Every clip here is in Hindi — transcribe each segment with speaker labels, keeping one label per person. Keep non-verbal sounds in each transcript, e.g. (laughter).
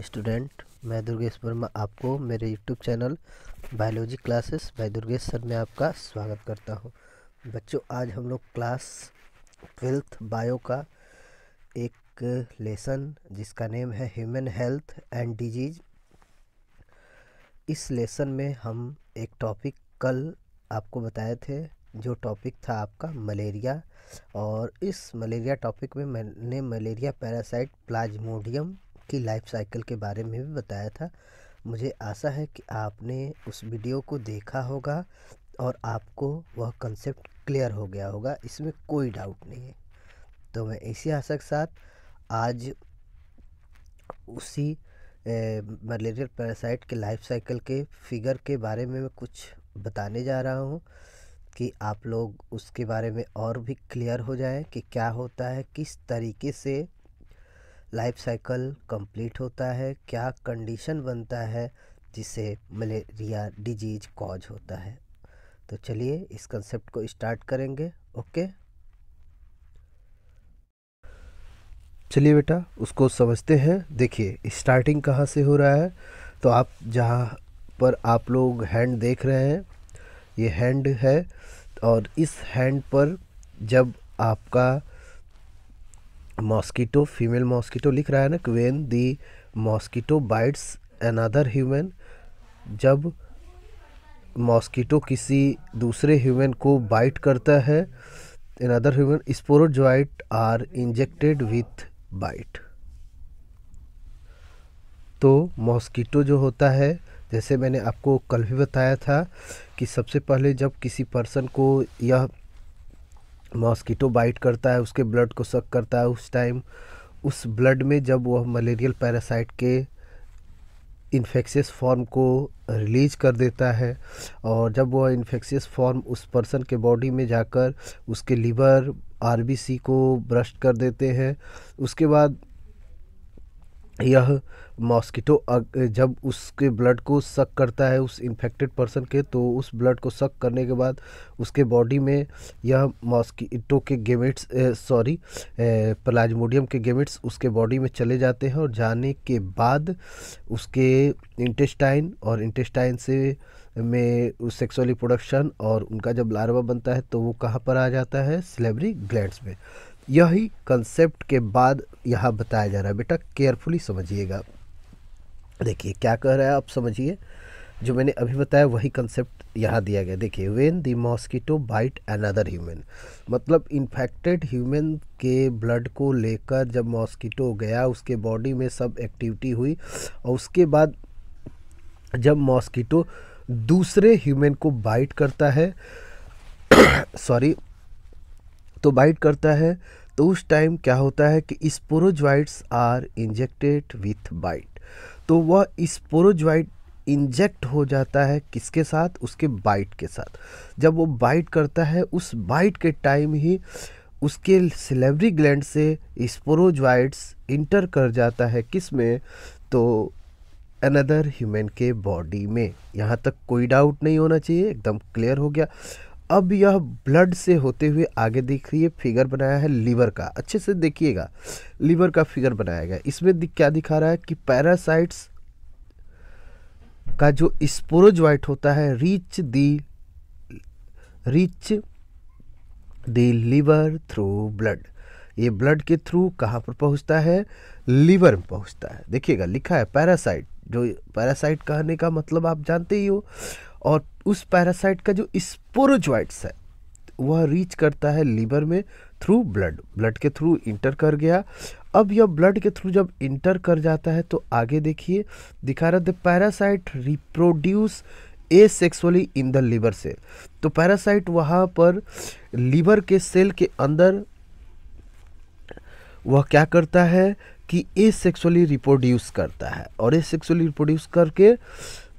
Speaker 1: स्टूडेंट मैं दुर्गेश वर्मा आपको मेरे YouTube channel biology classes by Durgesh sir में आपका स्वागत करता हूं बच्चों आज हम लोग क्लास ट्वेल्थ बायो का एक लेसन जिसका नेम है ह्यूमन हेल्थ एंड डिजीज इस लेसन में हम एक टॉपिक कल आपको बताए थे जो टॉपिक था आपका मलेरिया और इस मलेरिया टॉपिक में मैंने मलेरिया पैरासाइट प्लाज्मोडियम की लाइफ साइकिल के बारे में भी बताया था मुझे आशा है कि आपने उस वीडियो को देखा होगा और आपको वह कंसेप्ट क्लियर हो गया होगा इसमें कोई डाउट नहीं है तो मैं इसी आशा के साथ आज उसी मलेरियल पैरासाइट के लाइफ साइकिल के फिगर के बारे में मैं कुछ बताने जा रहा हूँ कि आप लोग उसके बारे में और भी क्लियर हो जाए कि क्या होता है किस तरीके से लाइफ साइकिल कंप्लीट होता है क्या कंडीशन बनता है जिससे मलेरिया डिजीज कॉज होता है तो चलिए इस कंसेप्ट को स्टार्ट करेंगे ओके
Speaker 2: चलिए बेटा उसको समझते हैं देखिए स्टार्टिंग कहाँ से हो रहा है तो आप जहाँ पर आप लोग हैंड देख रहे हैं ये हैंड है और इस हैंड पर जब आपका मॉस्किटो फीमेल मॉस्किटो लिख रहा है ना when the mosquito bites another human जब मॉस्किटो किसी दूसरे ह्यूमन को बाइट करता है another human sporozoite are injected with bite तो मॉस्किटो जो होता है जैसे मैंने आपको कल भी बताया था कि सबसे पहले जब किसी पर्सन को यह मॉस्किटो बाइट करता है उसके ब्लड को सक करता है उस टाइम उस ब्लड में जब वह मलेरियल पैरासाइट के इन्फेक्शियस फॉर्म को रिलीज कर देता है और जब वह इन्फेक्शियस फॉर्म उस पर्सन के बॉडी में जाकर उसके लीवर आरबीसी को ब्रश कर देते हैं उसके बाद यह मॉस्किटो जब उसके ब्लड को सक करता है उस इन्फेक्टेड पर्सन के तो उस ब्लड को सक करने के बाद उसके बॉडी में यह मॉस्किटो के गेमिट्स सॉरी प्लाज्मोडियम के गेमिट्स उसके बॉडी में चले जाते हैं और जाने के बाद उसके इंटेस्टाइन और इंटेस्टाइन से में सेक्सुअली प्रोडक्शन और उनका जब लार्वा बनता है तो वो कहाँ पर आ जाता है स्लेबरी ग्लैंड्स में यही कंसेप्ट के बाद यहाँ बताया जा रहा है बेटा केयरफुली समझिएगा देखिए क्या कह रहा है आप समझिए जो मैंने अभी बताया वही कंसेप्ट यहाँ दिया गया देखिए when the mosquito bite another human मतलब इन्फेक्टेड ह्यूमन के ब्लड को लेकर जब मॉस्किटो गया उसके बॉडी में सब एक्टिविटी हुई और उसके बाद जब मॉस्किटो दूसरे ह्यूमन को बाइट करता है सॉरी (coughs) तो बाइट करता है तो उस टाइम क्या होता है कि sporozoites are injected with bite तो वह स्पोरोजवाइट इंजेक्ट हो जाता है किसके साथ उसके बाइट के साथ जब वो बाइट करता है उस बाइट के टाइम ही उसके सिलेवरी ग्लैंड से स्पोरोजवाइट्स इंटर कर जाता है किस में तो अनदर ह्यूमन के बॉडी में यहाँ तक कोई डाउट नहीं होना चाहिए एकदम क्लियर हो गया अब यह ब्लड से होते हुए आगे देखिए फिगर बनाया है लीवर का अच्छे से देखिएगा लीवर का फिगर बनाया गया इसमें क्या दिखा रहा है कि पैरासाइट्स का जो स्पोरोजवाइट होता है reach the reach the liver through blood ये ब्लड के थ्रू कहाँ पर पहुँचता है लीवर में पहुँचता है देखिएगा लिखा है पैरासाइट जो पैरासाइट कहने का मतलब आप जानते ही हो और उस पैरासाइट का जो स्पोरोजॉइड्स है वह रीच करता है लीवर में थ्रू ब्लड ब्लड के थ्रू इंटर कर गया अब यह ब्लड के थ्रू जब इंटर कर जाता है तो आगे देखिए दिखा रहा the parasite reproduce asexually in the liver cell तो पैरासाइट वहाँ पर लीवर के सेल के अंदर वह क्या करता है कि ए सेक्सुअली रिप्रोड्यूस करता है और ए सेक्सुअली रिप्रोड्यूस करके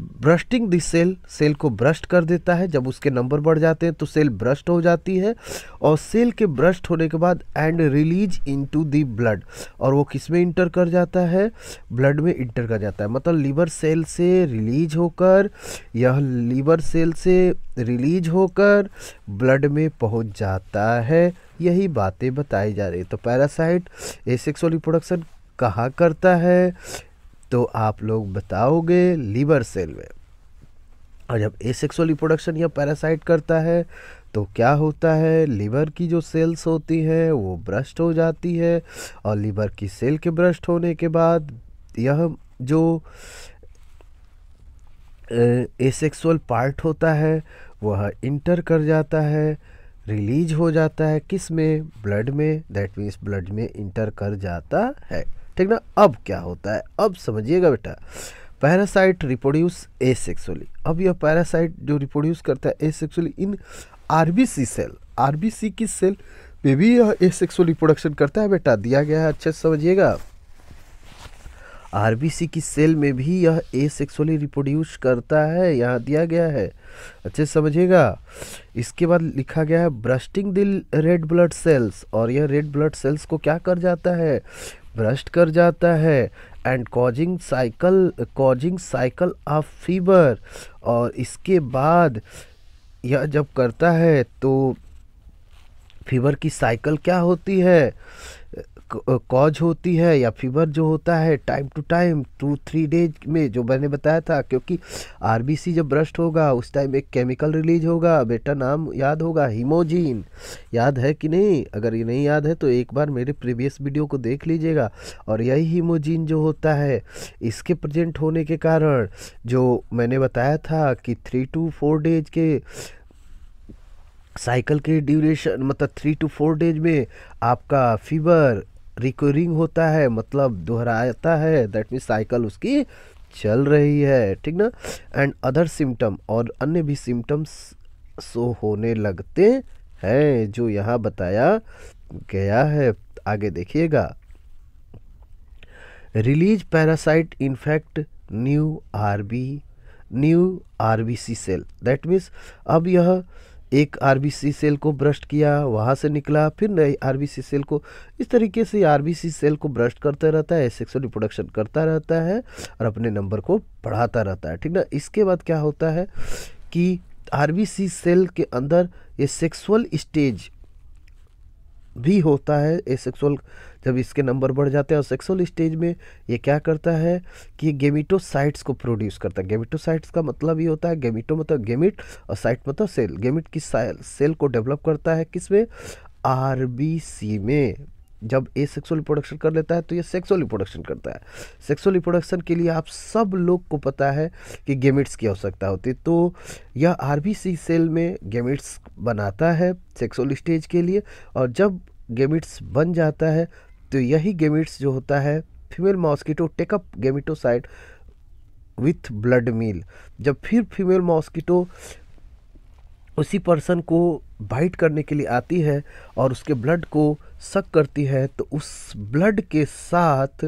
Speaker 2: ब्रस्टिंग दी सेल सेल को ब्रस्ट कर देता है जब उसके नंबर बढ़ जाते हैं तो सेल ब्रस्ट हो जाती है और सेल के ब्रस्ट होने के बाद and release into to blood और वो किस में इंटर कर जाता है ब्लड में इंटर कर जाता है मतलब लीवर सेल से रिलीज होकर यह लीवर सेल से रिलीज होकर ब्लड में पहुंच जाता है यही बातें बताई जा रही है तो पैरासाइट सेक्सुअल रिप्रोडक्शन कहाँ करता है तो आप लोग बताओगे लीवर सेल में और जब एसेक्सुअल रिप्रोडक्शन या पैरासाइट करता है तो क्या होता है लीवर की जो सेल्स होती हैं वो ब्रस्ट हो जाती है और लीवर की सेल के ब्रस्ट होने के बाद यह जो एसेक्सुअल पार्ट होता है वह इंटर कर जाता है रिलीज हो जाता है किस में ब्लड में दैट मीन्स ब्लड में इंटर कर जाता है ठीक ना अब क्या होता है अब समझिएगा बेटा पैरासाइट रिप्रोड्यूस ए सेक्सुअली अब यह पैरासाइट जो रिप्रोड्यूस करता है asexually in RBC cell RBC की सेल पे भी यह ए सेक्सुअल रिप्रोडक्शन करता है बेटा दिया गया है अच्छे से समझिएगा आरबीसी की सेल में भी यह ए सेक्सुअली रिप्रोड्यूस करता है यहाँ दिया गया है अच्छे समझिएगा इसके बाद लिखा गया है ब्रस्टिंग दिल रेड ब्लड सेल्स और यह रेड ब्लड सेल्स को क्या कर जाता है भ्रष्ट कर जाता है and causing cycle causing cycle of fever और इसके बाद यह जब करता है तो फीवर की साइकिल क्या होती है कॉज होती है या फीवर जो होता है time to time two three days में जो मैंने बताया था क्योंकि आरबीसी जब ब्रश्ट होगा उस टाइम एक केमिकल रिलीज होगा बेटा नाम याद होगा हीमोजीन याद है कि नहीं अगर ये नहीं याद है तो एक बार मेरे प्रीवियस वीडियो को देख लीजिएगा और यही हीमोजीन जो होता है इसके प्रजेंट होने के कारण जो मैंने बताया था कि थ्री टू फोर डेज के साइकिल के ड्यूरेशन मतलब थ्री टू फोर डेज में आपका फीवर रिकरिंग होता है मतलब दोहराता है दैट मीन साइकिल उसकी चल रही है ठीक ना एंड अदर सिम्टम और अन्य भी सिम्टम्स सो होने लगते हैं जो यहाँ बताया गया है आगे देखिएगा release parasite infect new RB new RBC cell that means अब यह एक आरबीसी सेल को ब्रश्ट किया वहाँ से निकला फिर नए आरबीसी सेल को इस तरीके से आरबीसी सेल को ब्रश्ट करता रहता है सेक्सुअल रिप्रोडक्शन करता रहता है और अपने नंबर को बढ़ाता रहता है ठीक ना इसके बाद क्या होता है कि आरबीसी सेल के अंदर ये सेक्सुअल स्टेज भी होता है ए सेक्सुअल जब इसके नंबर बढ़ जाते हैं और सेक्सुअल स्टेज में ये क्या करता है कि गेमिटोसाइट्स को प्रोड्यूस करता है गेमिटोसाइट्स का मतलब ये होता है गेमिटो मतलब गेमिट और साइट मतलब सेल गेमिट की सेल को डेवलप करता है किस में आर में जब ए सेक्सुअल रिप्रोडक्शन कर लेता है तो ये सेक्सुअल रिप्रोडक्शन करता है सेक्सुअल रिप्रोडक्शन के लिए आप सब लोग को पता है कि गेमिट्स की आवश्यकता हो होती तो यह सी सेल में गेमिट्स बनाता है सेक्सुअल स्टेज के लिए और जब गेमिट्स बन जाता है तो यही गेमिट्स जो होता है female mosquito take up gametocyte with blood meal जब फिर फीमेल मॉस्किटो उसी पर्सन को बाइट करने के लिए आती है और उसके ब्लड को सक करती है तो उस ब्लड के साथ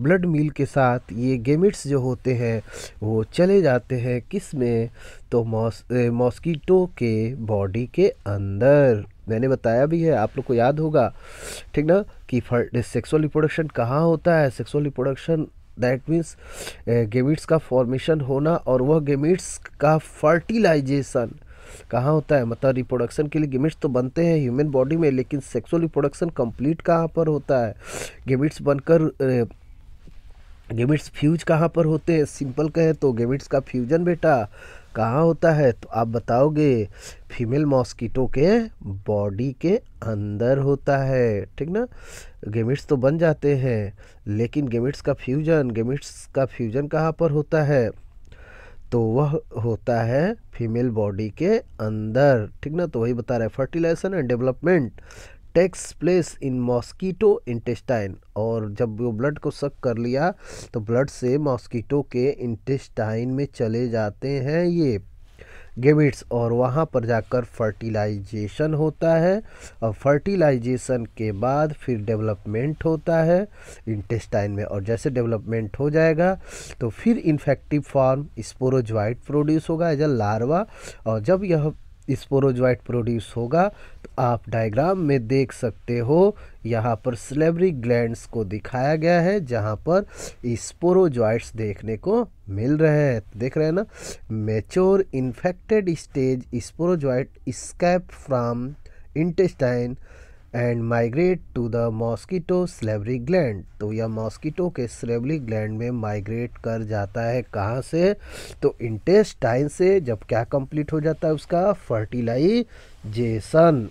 Speaker 2: ब्लड मील के साथ ये गेमिट्स जो होते हैं वो चले जाते हैं किस में तो मॉस्किटो मौस, के बॉडी के अंदर मैंने बताया भी है आप लोग को याद होगा ठीक ना कि सेक्सुअल रिप्रोडक्शन कहाँ होता है sexual reproduction that means gametes का फॉर्मेशन होना और वह गेमिट्स का फर्टिलाइजेशन कहाँ होता है मतलब रिप्रोडक्शन के लिए गेमिट्स तो बनते हैं ह्यूमन बॉडी में लेकिन सेक्सुअल रिप्रोडक्शन कंप्लीट कहाँ पर होता है गेमिट्स बनकर गेमिट्स eh, फ्यूज कहाँ पर होते हैं सिंपल कहें तो गेमिट्स का फ्यूजन बेटा कहाँ होता है तो आप बताओगे फीमेल मॉस्किटो के बॉडी के अंदर होता है ठीक ना गेमिट्स तो बन जाते हैं लेकिन गेमिट्स का फ्यूजन गेमिट्स का फ्यूजन कहाँ पर होता है तो वह होता है फीमेल बॉडी के अंदर ठीक ना तो वही बता रहा है fertilization and development takes place in mosquito intestine और जब वो ब्लड को सक कर लिया तो ब्लड से मॉस्कीटो के इंटेस्टाइन में चले जाते हैं ये गेमिट्स और वहाँ पर जाकर फर्टिलाइजेशन होता है और फर्टिलाइजेशन के बाद फिर डेवलपमेंट होता है इंटेस्टाइन में और जैसे डेवलपमेंट हो जाएगा तो फिर इन्फेक्टिव फॉर्म स्पोरोजवाइट प्रोड्यूस होगा एज अ लार्वा और जब यह स्पोरोजवाइट प्रोड्यूस होगा आप डायग्राम में देख सकते हो यहाँ पर सिलेवरी ग्लैंड्स को दिखाया गया है जहाँ पर स्पोरोजॉइट्स देखने को मिल रहे हैं देख रहे हैं ना mature infected stage sporozoite escape from intestine and migrate to the mosquito salivary gland तो यह मॉस्किटो के स्लेवरी ग्लैंड में माइग्रेट कर जाता है कहाँ से तो इंटेस्टाइन से जब क्या कंप्लीट हो जाता है उसका फर्टिलाइजेशन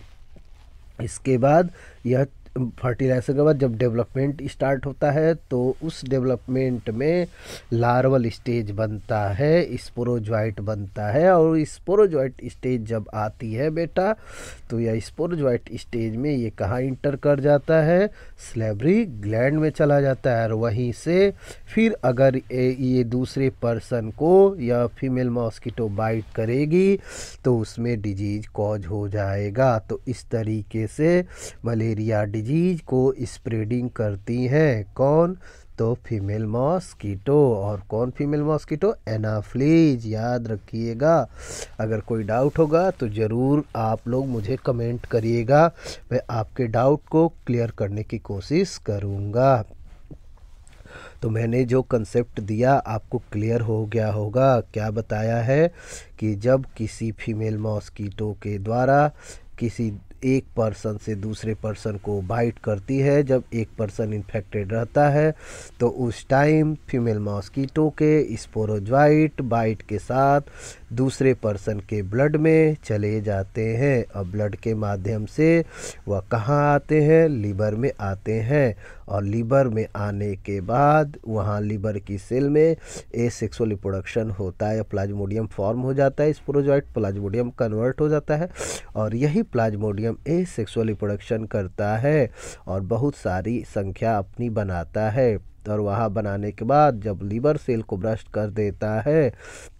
Speaker 2: इसके बाद यह फर्टिलाइजर के बाद जब डेवलपमेंट स्टार्ट होता है तो उस डेवलपमेंट में लार्वल स्टेज बनता है स्पोरोजॉइट बनता है और स्पोरोजॉइट स्टेज जब आती है बेटा तो यह स्पोरोजॉइट स्टेज में ये कहाँ इंटर कर जाता है स्लेबरी ग्लैंड में चला जाता है और वहीं से फिर अगर ये दूसरे पर्सन को या फीमेल मॉस्किटो बाइट करेगी तो उसमें डिजीज कॉज हो जाएगा तो इस तरीके से मलेरिया डिजीज डिजीज़ को स्प्रेडिंग करती हैं कौन तो फीमेल मॉस्कीटो और कौन फीमेल मॉस्कीटो एनाफ्लीज याद रखिएगा अगर कोई डाउट होगा तो ज़रूर आप लोग मुझे कमेंट करिएगा मैं आपके डाउट को क्लियर करने की कोशिश करूँगा तो मैंने जो कंसेप्ट दिया आपको क्लियर हो गया होगा क्या बताया है कि जब किसी फीमेल मॉस्कीटो के द्वारा किसी एक पर्सन से दूसरे पर्सन को बाइट करती है जब एक पर्सन इन्फेक्टेड रहता है तो उस टाइम फीमेल मॉस्कीटो के स्पोरोजवाइट बाइट के साथ दूसरे पर्सन के ब्लड में चले जाते हैं और ब्लड के माध्यम से वह कहाँ आते हैं लीवर में आते हैं और लीवर में आने के बाद वहाँ लीवर की सेल में ए सेक्सुअल रिप्रोडक्शन होता है प्लाज्मोडियम फॉर्म हो जाता है इस प्रोजॉइट प्लाज्मोडियम कन्वर्ट हो जाता है और यही प्लाज्मोडियम ए सेक्सुअल रिप्रोडक्शन करता है और बहुत सारी संख्या अपनी बनाता है और वहाँ बनाने के बाद जब लीवर सेल को ब्रश कर देता है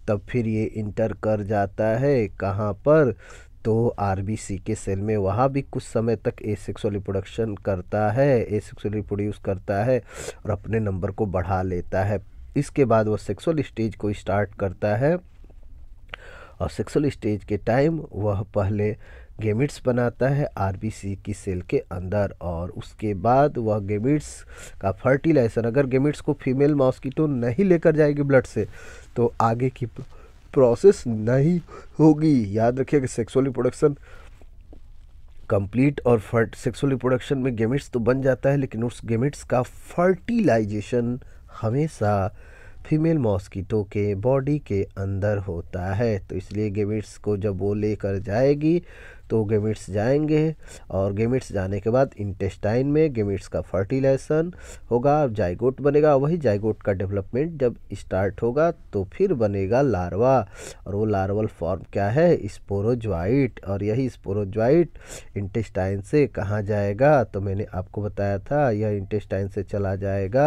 Speaker 2: तब फिर ये इंटर कर जाता है कहाँ पर तो आर के सेल में वहाँ भी कुछ समय तक ए सेक्सुअल रिप्रोडक्शन करता है ए सेक्सुअल रिप्रोड्यूस करता है और अपने नंबर को बढ़ा लेता है इसके बाद वह सेक्सुअल स्टेज को स्टार्ट करता है और सेक्सुअल स्टेज के टाइम वह पहले गेमिट्स बनाता है आरबीसी की सेल के अंदर और उसके बाद वह गेमिट्स का फर्टिलाइजेशन अगर गेमिट्स को फीमेल मॉस्किटो नहीं लेकर जाएगी ब्लड से तो आगे की प्रोसेस नहीं होगी याद रखिए कि सेक्सुअल रिप्रोडक्शन कंप्लीट और फर्ट सेक्सुअल रिप्रोडक्शन में गेमिट्स तो बन जाता है लेकिन उस गेमिट्स का फर्टिलाइजेशन हमेशा फीमेल मॉस्किटो के बॉडी के अंदर होता है तो इसलिए गेमिट्स को जब वो लेकर जाएगी तो गेमिट्स जाएंगे और गेमिट्स जाने के बाद इंटेस्टाइन में गेमिट्स का फर्टिलाइजेशन होगा जाइगोट बनेगा वही जाइगोट का डेवलपमेंट जब स्टार्ट होगा तो फिर बनेगा लार्वा और वो लार्वल फॉर्म क्या है स्पोरोजवाइट और यही स्पोरोजवाइट इंटेस्टाइन से कहाँ जाएगा तो मैंने आपको बताया था यह इंटेस्टाइन से चला जाएगा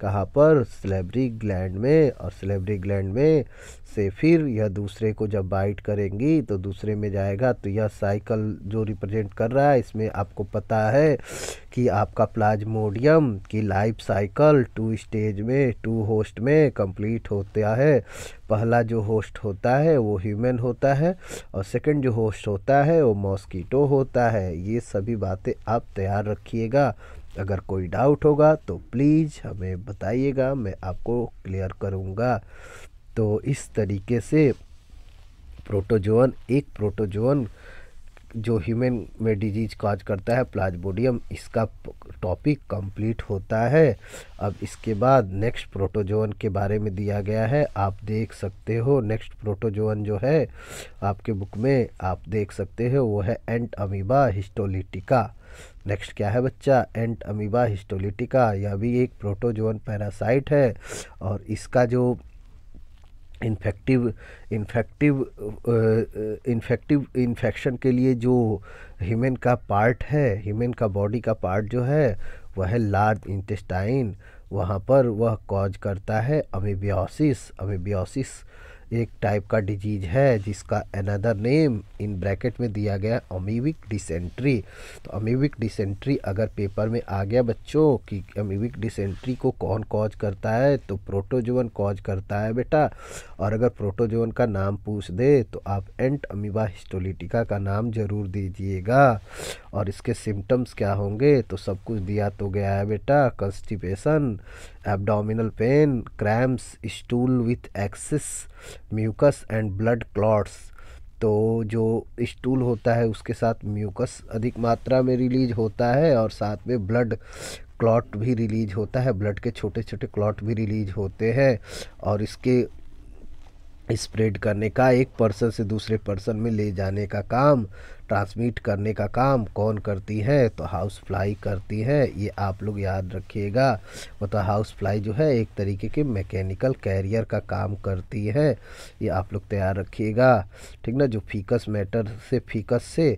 Speaker 2: कहाँ पर स्लेबरी ग्लैंड में और स्लेबरी ग्लैंड में से फिर यह दूसरे को जब बाइट करेंगी तो दूसरे में जाएगा तो यह साइकिल जो रिप्रेजेंट कर रहा है इसमें आपको पता है कि आपका प्लाज्मोडियम की लाइफ साइकिल टू स्टेज में टू होस्ट में कंप्लीट होता है पहला जो होस्ट होता है वो ह्यूमन होता है और सेकंड जो होस्ट होता है वो मॉस्कीटो होता है ये सभी बातें आप तैयार रखिएगा अगर कोई डाउट होगा तो प्लीज़ हमें बताइएगा मैं आपको क्लियर करूँगा तो इस तरीके से प्रोटोजोअन एक प्रोटोजोअन जो ह्यूमन में डिजीज काज करता है प्लाज्मोडियम इसका टॉपिक कंप्लीट होता है अब इसके बाद नेक्स्ट प्रोटोजोन के बारे में दिया गया है आप देख सकते हो नेक्स्ट प्रोटोजोन जो है आपके बुक में आप देख सकते हो वो है एंट अमीबा हिस्टोलिटिका नेक्स्ट क्या है बच्चा एंट अमीबा हिस्टोलिटिका यह भी एक प्रोटोजोन पैरासाइट है और इसका जो इन्फेक्टिव इन्फेक्टिव इन्फेक्टिव इन्फेक्शन के लिए जो ह्यूमन का पार्ट है ह्यूमन का बॉडी का पार्ट जो है वह है लार्ज इंटेस्टाइन वहाँ पर वह कॉज करता है अमेबियोसिस अमेबियोसिस एक टाइप का डिजीज़ है जिसका अनदर नेम इन ब्रैकेट में दिया गया अमीविक डिसेंट्री तो अमीविक डिसेंट्री अगर पेपर में आ गया बच्चों कि अमीविक डिसेंट्री को कौन कॉज करता है तो प्रोटोजोवन कॉज करता है बेटा और अगर प्रोटोजोवन का नाम पूछ दे तो आप एंट अमीबा हिस्टोलिटिका का नाम ज़रूर दीजिएगा और इसके सिम्टम्स क्या होंगे तो सब कुछ दिया तो गया है बेटा constipation abdominal pain cramps stool with excess mucus and blood clots तो जो स्टूल होता है उसके साथ म्यूकस अधिक मात्रा में रिलीज होता है और साथ में ब्लड क्लॉट भी रिलीज होता है ब्लड के छोटे छोटे क्लॉट भी रिलीज होते हैं और इसके स्प्रेड करने का एक पर्सन से दूसरे पर्सन में ले जाने का काम ट्रांसमिट करने का काम कौन करती है तो हाउस फ्लाई करती है ये आप लोग याद रखिएगा मतलब हाउस फ्लाई जो है एक तरीके के मैकेनिकल कैरियर का काम करती है ये आप लोग तैयार रखिएगा ठीक ना जो फीकस मैटर से फीकस से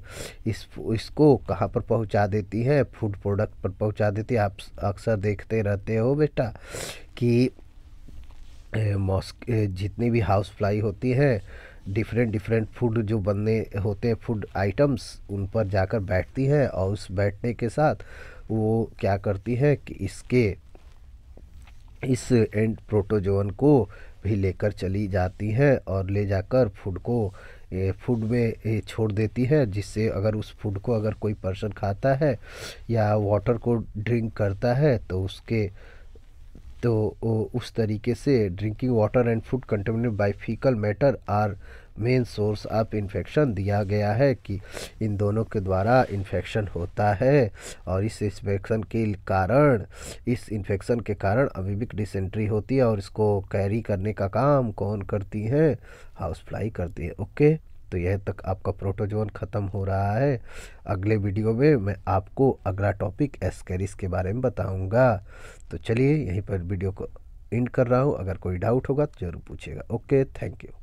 Speaker 2: इस इसको कहाँ पर पहुँचा देती है फूड प्रोडक्ट पर पहुँचा देती है आप अक्सर देखते रहते हो बेटा कि मॉस्क जितनी भी हाउस फ्लाई होती हैं डिफरेंट डिफरेंट फूड जो बनने होते हैं फूड आइटम्स उन पर जाकर बैठती हैं और उस बैठने के साथ वो क्या करती है कि इसके इस एंड प्रोटोजोन को भी लेकर चली जाती हैं और ले जाकर फूड को फूड में छोड़ देती है जिससे अगर उस फूड को अगर कोई पर्सन खाता है या वाटर को ड्रिंक करता है तो उसके तो उस तरीके से drinking water and food contaminate by faecal matter are main source of infection दिया गया है कि इन दोनों के द्वारा इन्फेक्शन होता है और इस इन्फेक्शन के कारण इस इन्फेक्शन के कारण अमीबिक डिसेंट्री होती है और इसको कैरी करने का काम कौन करती है हाउस फ्लाई करती है ओके तो यह तक आपका प्रोटोजोन ख़त्म हो रहा है अगले वीडियो में मैं आपको अगला टॉपिक एस्केरिस के बारे में बताऊँगा तो चलिए यहीं पर वीडियो को एंड कर रहा हूँ अगर कोई डाउट होगा तो जरूर पूछिएगा ओके थैंक यू